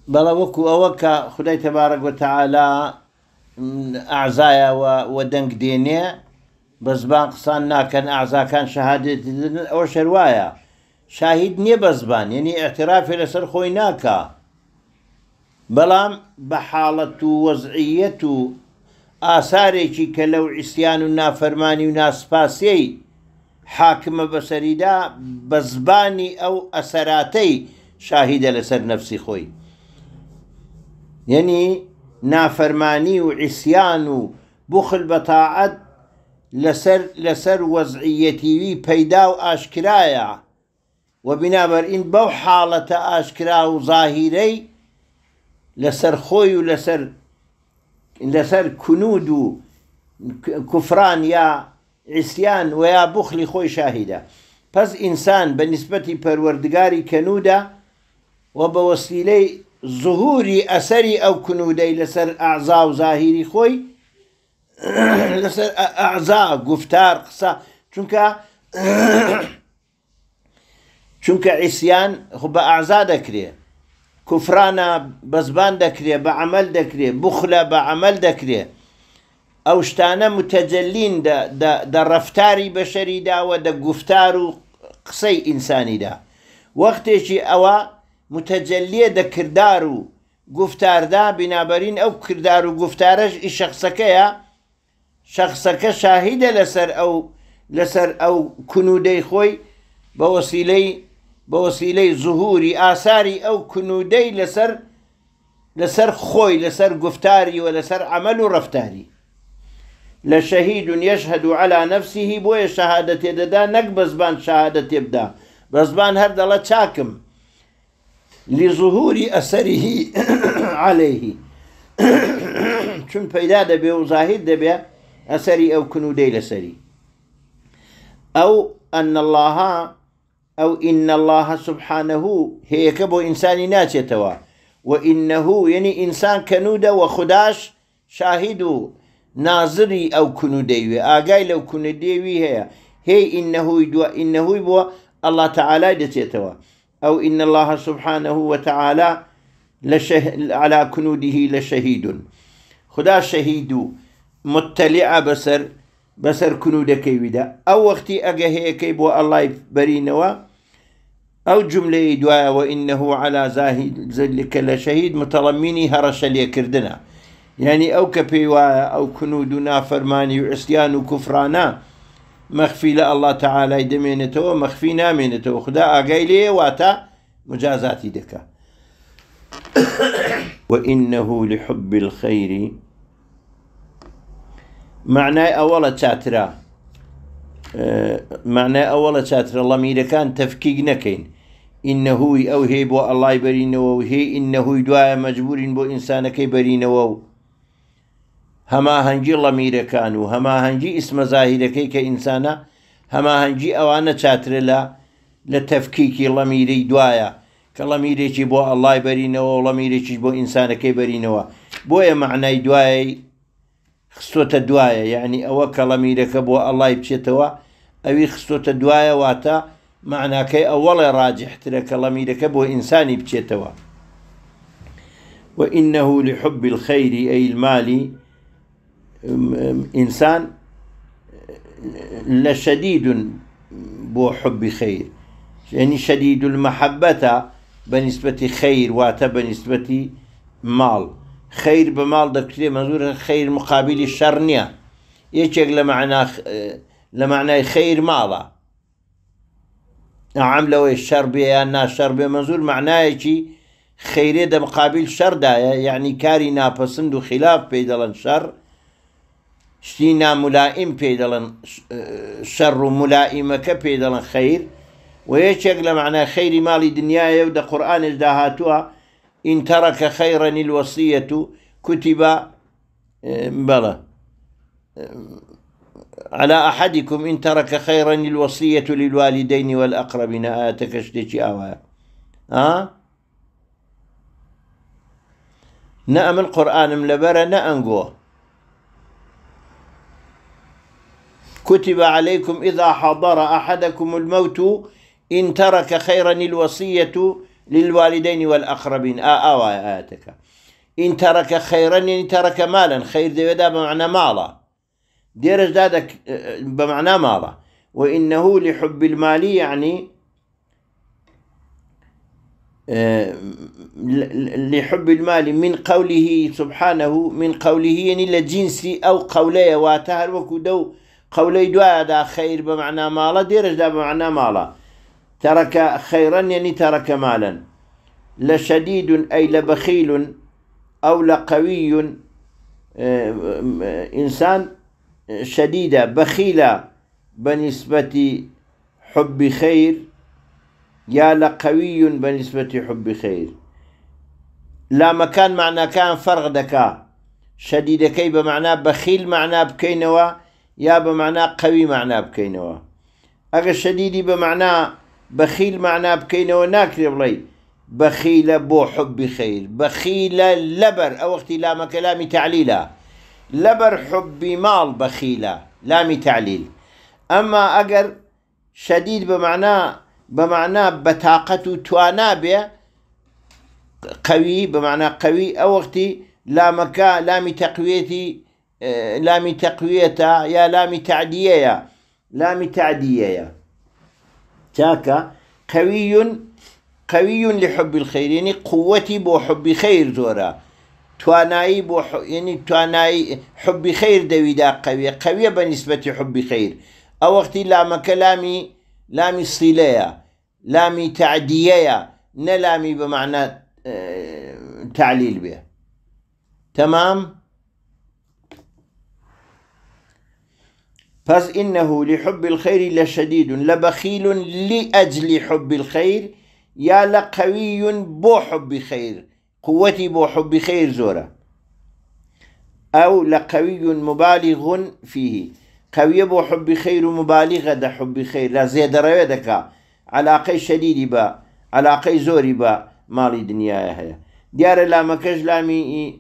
وەکو ئەوە اه، کە خدای تەبارە گوتەعالا ئازایەوە وە دەنگ دێنێ بە زبان قسان ناکەن ئازاکان شەهادێتدن ئەوە شەروایە شاهید نییە بە زبان یعنی ئەاعترافی لەسەر خۆی ناکە بەڵام بە حاڵەت و وەزعیەت و ئاسارێکی کە لەو ئیسیان و نافەرمانی و ناسپاسیەی حاکمە بەسەریدا بە زبانی ئەو ئەسەراتەی شاهیدە لەسەر نەفسی خۆی یعنی نافەرمانی و ئیسیان و بخل بەتاعەت لەسەر وەزعیەتیوی پەیدا و ئاشکرایە و بنابەرئین بەو حاڵەتە ئاشکرا و زاهیرەی لەسەر خۆی و لەسەر لەسەر کونود و کوفران یا عیسیان و یا بخلی خۆی شاهیدە پس ئینسان بە نسبەتی پەروەردگاری کەنوودا و بە وەسیلەی ظهوری ئەسەری ئەو کنودەی لەسەر ئازا و زاهیری خۆی لەسەر ئەعزا آه، گفتار قسە چونکە چونکە ئیسیان بە ئازا دەکرێ کوفرانە بەزبان دەکرێ بە عمل دەکرێ بخلە بە متجلين دا دا, شتانە متەجللین دە ڕفتاری بەشەریداوە دە قصي إنساني دا وقت وەختێکی أوا متجلية دا كردارو قفتار دا بنابرين أو كردارو قفتارش ئی شخصەکەیە شخصەکە شاهیدە لەسەر ئەو لەسەر ئەو کنودەی خۆی بە وەسیلەی بە وەسیلەی زوهوری ئاساری ئەو کنودەی لەسەر لەسەر خۆی لەسەر گفتاری و لەسەر عمل و ڕفتاری لە شەهید و یەشهد و علا نفسیهی بۆیە شەهادە تێدەدا نەک بەزبان شەهادە تێبدا بەزبان هەر دەڵە چاکم لزوهوری ئەسەریهی عليهەیهی چون پەیدا دەبێ و زاهید دەبێت أسري أو كنو ديل سري أو أن الله أو إن الله سبحانه هي كبو إنساني ناتيتوا وإنه يعني إنسان كنودة وخداش شاهد ناظري أو كنو كنوديوي آقاي لو كنو كنوديوي هي هي إنه يدوى إنه يبوى الله تعالى دتيتوا أو إن الله سبحانه وتعالى لشه على كنوده لشهيد خداش شهيدو متلعة بسر بسر كنودكي ودا او وقتي هيكي بو الله برينوا او جمله دواء وانه على زاهد ذلك لشهيد متلميني هرش لي كردنا يعني او كبيوا او كنودنا فرماني وعصيان وكفرانا مخفي لا الله تعالى دمينته ومخفي نامينته خدا اجيلي واتا مجازاتي دكا وانه لحب الخير معنای ئەوەڵە چاترا معنای ئەوەڵە چاترە لەمیرەکان تەفکیک نەکەین ئینەهوی ئەو هێ بۆ ئەلای بەرینەوە و هێ ئینەهوی دوایە مەجبورین بۆ ئینسانەکەی بەرینەوە و هەماهەنگی لەمیرەکان و هەماهەنگی ئیسمەزاهیرەکەی کە ئینسانە هەماهەنگی ئەوانە چاترە لە لە تەفکیکی لەمیرەی دوایە کە لەمیرێکی بۆ ئەلای بەرینەوە و لەمیرێکی بۆ ئینسانەکەی بەرینەوە بۆیە معنای دوایی خستۆتە دوایە یعنی ئەوە کەڵەمیرەکە بۆ ئەڵای بچێتەوە ئەوی خستۆتە دوایە راجح معناکەی ئەوەڵێ ڕاجحترە أبو إنسان يبشي توا وإنه لحب الخير أي المال إنسان لشديد بو حب خير يعني شديد المحبة بنسبة خير واتا بنسبة مال خير بمال دكتي منظور خير مقابل الشر نيا يشك لمعنى لمعنى خير مالا نعم لو الشر بيا انا الشر بيا منظور معناه يشي خيري ده مقابل شر دا يعني كاري ناپسند خلاف بيدلن شر شتينا ملائم بيدلن شر ملائمة بيدلن خير ويشك لمعنى خير مالي دنيا يبدأ قرآن اجداها توها إن ترك خيرا الوصية كتب آه، بلى آه، على أحدكم إن ترك خيرا الوصية للوالدين والأقربين آتك آه، شتيتي أوا نعم القرآن قرآنم لبرا نأنقوه كتب عليكم إذا حضر أحدكم الموت إن ترك خيرا الوصية للوالدين والأقربين آوا آه، آه، آه، آياتك إن ترك خيرا يعني ترك مالا خير ودا بمعنى مالا دير اجدادك بمعنى مالا وإنه لحب المال يعني لحب المال من قوله سبحانه من قوله يعني لجنسي أو قولي واتهر وكدو قولي دوادا خير بمعنى مالا دير اجدا بمعنى مالا ترك خيرا يعني ترك مالا لشديد أي لبخيل أو لقوي آه، آه، إنسان شديدة بخيلة بنسبة حب خير يا لقوي بنسبة حب خير لا مكان معنى كان فرغ دكا شديد كي بمعنى بخيل معنى بكينوا يا بمعنى قوي معنى بكينوا أغا شديدي بمعنى بخيل معناه بكينه وناكري بلي بخيل بو حب خیر بخيل لبر او وەختی لامە کەلامی تعلیلە لەبەر حبی ماڵ بەخیلە لامی تعلیل ئەمما ئەگەر شەدید بەمعنا بەمعنا بەتاقەت توانا بێ قوي بمعنى قوي او اختي لا مكا لامي تقويتي اه، لامي تقويتا يا لامي تعديه لامي تعديه تاکە قوي قەویون لە حب الخەیرێنی قوەتی بۆ حبی خەیر زۆرە توانایی بۆ ینی يعني توانایی حبی خەیر دەویدا قەویە قەویە بە نسبەتی حبی خەیر ئەو وەختی لا لامی لامی سیلەیە لامی تعدیەیە نلامي بمعنى تعليل به اه، تمام؟ فاز انه لحب الخير لشديد لبخيل لأجل حب الخير يا لقوي بو حب خير قوتي بو حب خير زورة أو لقوي مبالغ فيه قوي بو حب خير مبالغة ده حب خير لا زيد رويدك علاقة شديد با علاقة زوري با ماڵی دنیاە هەیە دیارە لامەکەش لامی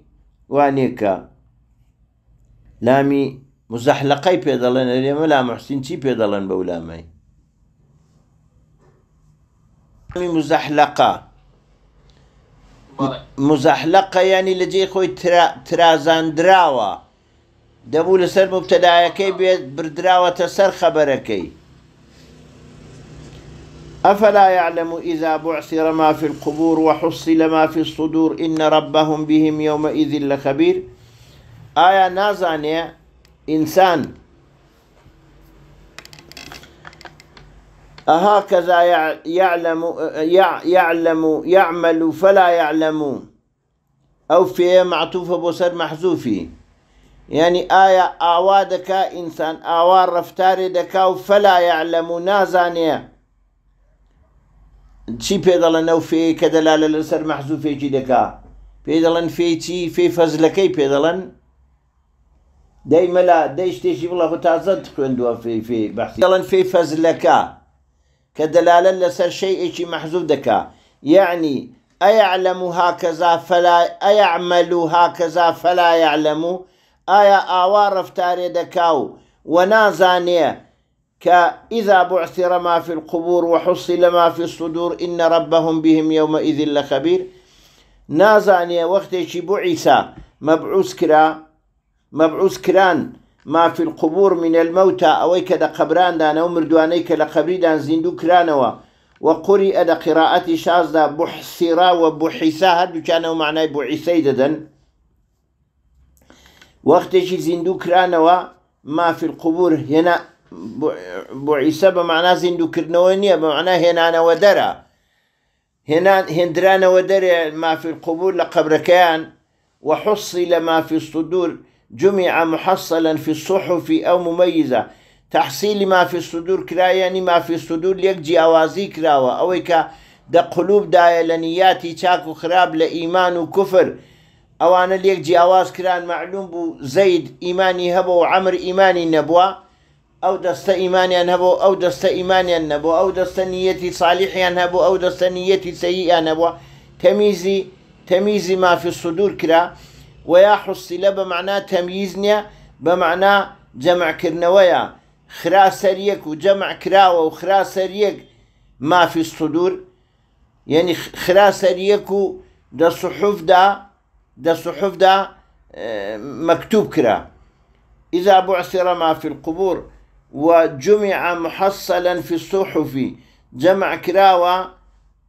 وانيكا لامي مزحلقي مزەحلقەی پێدەڵێن ئەرێمە لا محسین چی پێدەڵێن مزحلقة ولامەی مزەحلقا مزەحلقە ینی لە ترا خۆی ترازاندراوە دەبوو لەسەر مبتەدایەکەی بيد بردراوەتە تسر خبركي أفلا يعلم إذا بعثر ما في القبور وحصل ما في الصدور إن ربهم بهم يومئذ لخبير آية نازانية إنسان أهكذا يعلم يعلم يعمل فلا يعلم أو في معطوفة بصر محذوفي يعني آية آوادك إنسان آوار رفتار دكا فلا يعلم نازانية شي بيدلن أو في كدلالة لسر دەلا لە لەسەر مەحزوو في دەکا في دەڵەن فێچی دايما لا دايش تيجي والله تازەت خوێندووە في في بحث فێ في فزلكا كدلاله لەسەر شەیئێکی شيء دەکا یعنی يعني، ئەیعلم هاکەزا فەلا ئەیعمل و هاکەزا فەلا یعلم و آية ئایا ئاوا ڕفتارێ دەکا و وەنازانێ بعثر ما في القبور وحصل ما في الصدور إن ربهم بهم يومئذ لخبير نازانية وقت شي بعيسى مبعوث كرا مبعوث كران ما في القبور من المەوتا ئەوەی قبران دا نومر ئەو مردوانەی کە لە وقرئ زیندوو کرانەوە وەقوری ئەدە قراعەتی شازدا بحسیرا و بحیسا معناه معنای بوعیسەی دەدەن زندو كرانوا ما في القبور هێنا بمعنى زندو معنا بمعنى هنا أنا ودرا هنا هندرانا ودرا ما في القبور لقبركان قبرەکەیان وحصي لما في الصدور جمع محصلا في الصحف أو مميزة تحصيل ما في الصدور كرا يعني ما في الصدور يكجي أوازي كراوة أو كا دا قلوب داية لنياتي تاكو خراب لإيمان وكفر أو ليك ليكجي أواز كران معلوم بو زيد إيماني هبو وعمر إيماني نبوة أو دست إيماني هبو أو دست إيماني نبوة أو دست نيتي صالحي هبو أو دست نيتي سيئة نبوة تميزي تميزي ما في الصدور كرا ويا حصلة بمعنى تمييزنا بمعنى جمع كرنويا خراسريك وجمع كراوة وخراسريك ما في الصدور يعني خراسريك دا صحف دا دا صحف دا آه، مكتوب كرا إذا بعثر ما في القبور وجمع محصلا في الصحف جمع كراوة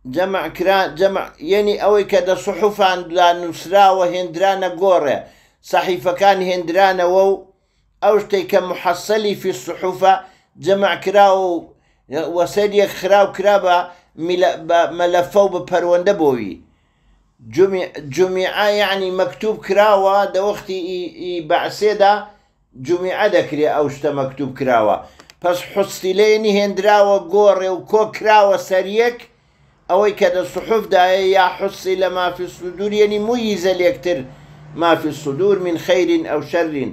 جمع كران جمع يعني أوي كذا عن لا نسرا وهندرانا جورة صحيفة كان هندرانا وو أوشتي كمحصلي في الصحف جمع كراو وسريك خراو كرابة ملفو بپرونده بوي جمع جمعة يعني مكتوب كراوة دا وقتي بعسي دا جمعة دكري أوشتا مكتوب كراوة بس حصتي ليني جورة قوري وكو كراوة سريك الصحف کە إيه يا حصي لما في الصدور يعني ميز ليكتر ما في الصدور من خير أو شر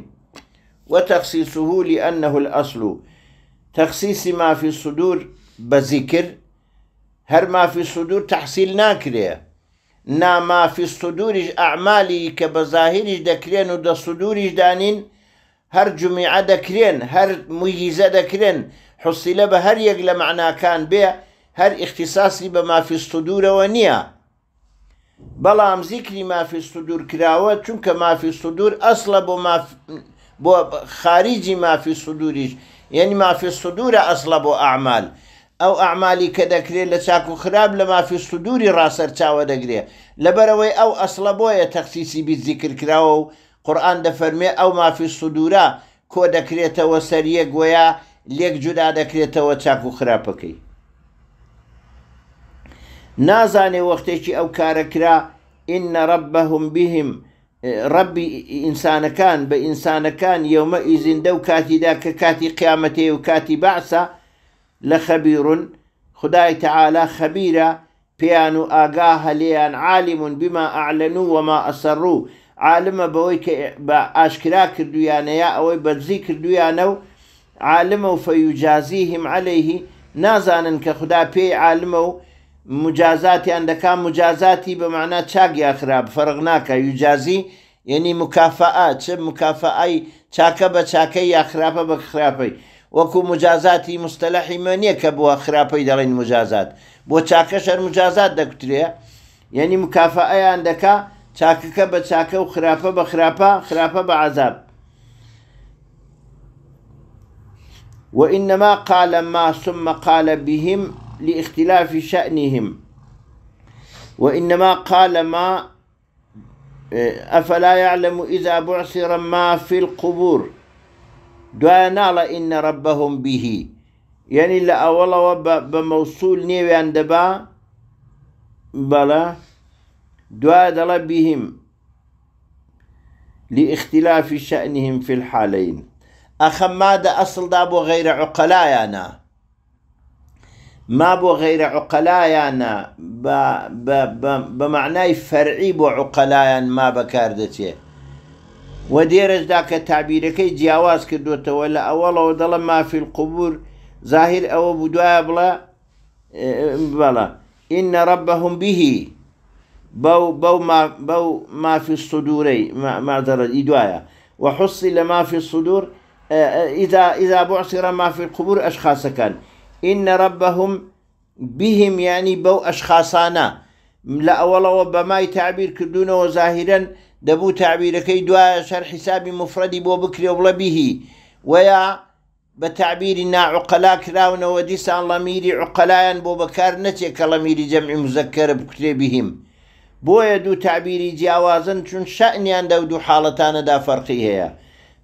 وتخصيصه لأنه الأصل تخصيص ما في الصدور هەر هر ما في الصدور تحصيل سودوریش نا ما في الصدور دەکرێن كبظاهر دكرين سودوریش دانین دانين هر دەکرێن دكرين هر ميزة دكرين بە بهر يقل معنا كان بيه هەر اختیساسی بە مافیست و دوورەوە نییە بەڵام زیکری مافیست و دوورکراوە چونکە مافیست و دوور ئەسلە بۆ بۆ خارجی مافی سودوریش یعنی مافی سودورە ئەسلە بۆ ئەعمال ئەو ئەعمالی کە دەکرێت لە چاک و خراب لە مافی سودوری ڕاسەر چاوە دەگرێت لەبەرەوەی ئەو ئەسلە بۆیە تەخصیسی بیت زیکردکراوە و قورآان دەفەرمێ ئەو مافی سودورە کۆ دەکرێتەوە سەر یەک گوۆیا لێک جودا دەکرێتەوە چاک و خراپەکەی نازانێ وەختێکی ئەو کارەکرا ئینە ڕبەهم بهم ڕبی ئینسانەکان بە ئینسانەکان یومە ئیزیندە و کاتیدا کە کاتی قیامەتێ و کاتی باسە لە خەبیرون خدای تەعالا خەبیرە پیان و ئاگا هەلیان عالیمون بما ئاعلن و وەما ئەسەڕوو عالمە بەوەی کە بە ئاشکرا کردویانەیە ئەوەی بەرزی کردویانە و عالمە و فەیوجازیهیم عليهەیهی نازانن کە خدا پێی عالمە و مجازاتیان دەکا مجازاتی بە معنا چاک یا خراپ فەرق ناکە یوجازی یعنی مکافعە چ مکافعی چاکە بە چاکەی یا خراپە بە خراپەی وەکو مجازاتی مستەلەحی مەنیە کە بووە خراپەی دەڵێن مجازات بۆ چاکە شەر مجازات دەکترێ یعنی مکافعیان دەکا چاکەکە بە چاکە و خراپە بە خراپە خراپە بە عذاب وإنما قال ما ثم قال بهم لاختلاف شأنهم وإنما قال ما أفلا يعلم إذا بعثر ما في القبور دوانال إن ربهم به يعني لا أولا بموصول نيوي عندبا بلا دل بهم لاختلاف شأنهم في الحالين أخم ماذا أصل دابو غير عقلايانا ما بۆ ب ب بە معنای فرعي بۆ عقلایان ما بەکار دەچێت التعبير كي جاواز تابیرەکەی جیاواز کردوتەوە لە ئەوەڵەوە ما في القبور ظاهر ربهم به بو بو ما بو ما في الصدور ما مادەڕەت ادوايا وحصل ما في الصدور إذا إذا بعصر ما في القبور أشخاص كان إن ربهم بهم يعني بو أشخاصانا لا أولا وبما تعبير كردون وظاهرا دبو تعبير كي دوا شرح حسابي مفردي بو بكري وبلا به ويا بتعبير نا عقلا كراون وديسان لميري عقلايا بو بكار نتيك كلميري جمع مذكر بكري بهم بۆیە دوو تعبیری جیاوازن چون شەعنیان دە دو حالتان دا فرقي هي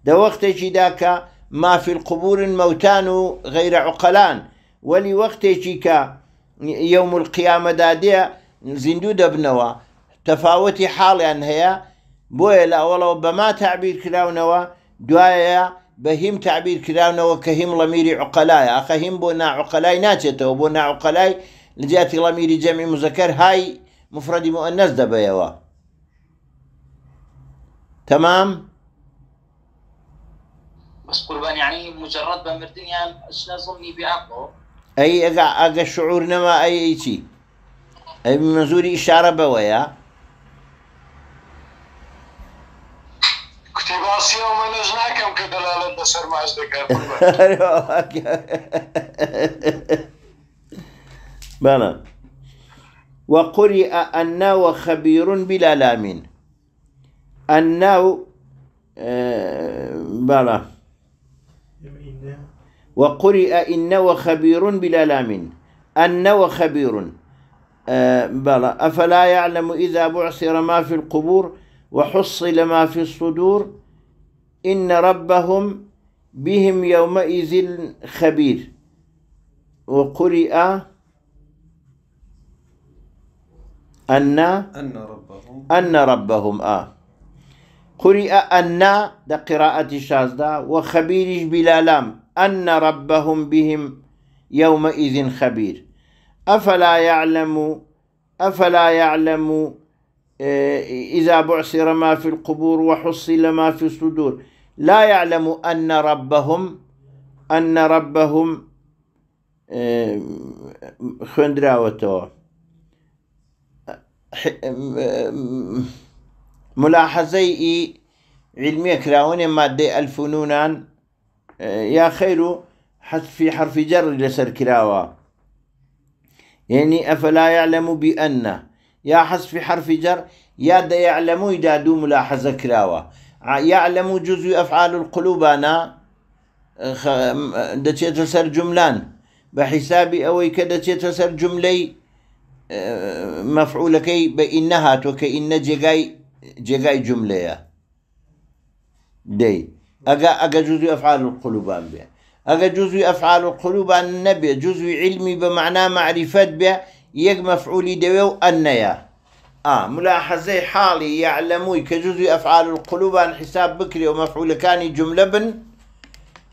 دا وقت جداك ما في القبور الموتان غير عقلان ولي وقت کە يوم القيامة دادية زیندوو دەبنەوە تفاوتي حاڵیان هەیە بۆیە لە ئەوڵەوە بەما تعبیر کراونەوە دوایە بەهیم دوايا بهم تعبير هیم لەمیری عقلایە ئەخە هیم بۆ ناعقلای ناچێتەوە بۆ عقلاي لجاتي جیاتی جمع جەمی هاي های مفرەدی مؤنەس تمام؟ بس قربان يعني مجرد بمردن يعني ايش نظني بعقله أي أجا أجا شعور نما أي أي شيء أي منظور إشارة بويا كتباسي وما نجناكم كدلالة بسر ما أجدك بنا وقرئ الناو خبير بلا لام الناو اه، بلا وقرئ إن خبير بلا لام أن خبير آه، بلى أفلا يعلم إذا بعثر ما في القبور وحصل ما في الصدور إن ربهم بهم يومئذ خبير وقرئ أن أن ربهم أن ربهم آه قرئ أن ده قراءة شازدة وخبير بلا لام أن ربهم بهم يومئذ خبير أفلا يعلم أفلا يعلم آه، إذا بعثر ما في القبور وحصل ما في الصدور لا يعلم أن ربهم أن ربهم آه، خندراوتو ملاحظەی علمي كراوني مادة الفنونان يا اه، خير في حرف جر لسر كراوة يعني أفلا يعلم بأن يا حس في حرف جر يا دا يعلم إذا دو ملاحظة كراوة يعلم جزء أفعال القلوب أنا دا تيتسر جملان بحسابي أوي كدا تيتسر جملي اه، مفعولكي بإنها توكي إن جيجاي جاي جملة يا دي أجا أجا جزء أفعال القلوب بێ ئەگە جوزوی ئەفعال و قلوبان نەبێ جوزوی علمی بە معنا معریفەت بێ یەک مەفعولی دەوێ و ئا آه ملاحظة حالي يعلموي كجزء أفعال القلوب أن حساب بكري ومفعول كاني جملة بن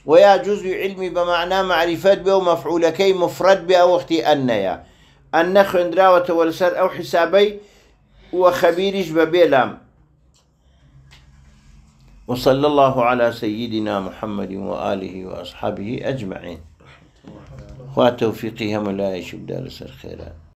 ويا جزء علمي بمعنى معرفة ومفعول ومفعولكي مفرد بيا وقتي أنيا أن خندراوة والسر أو حسابي وخبيرش ببيلام وصلى الله على سيدنا محمد وآله وأصحابه أجمعين وتوفيقهم لا يشب دار الخيرات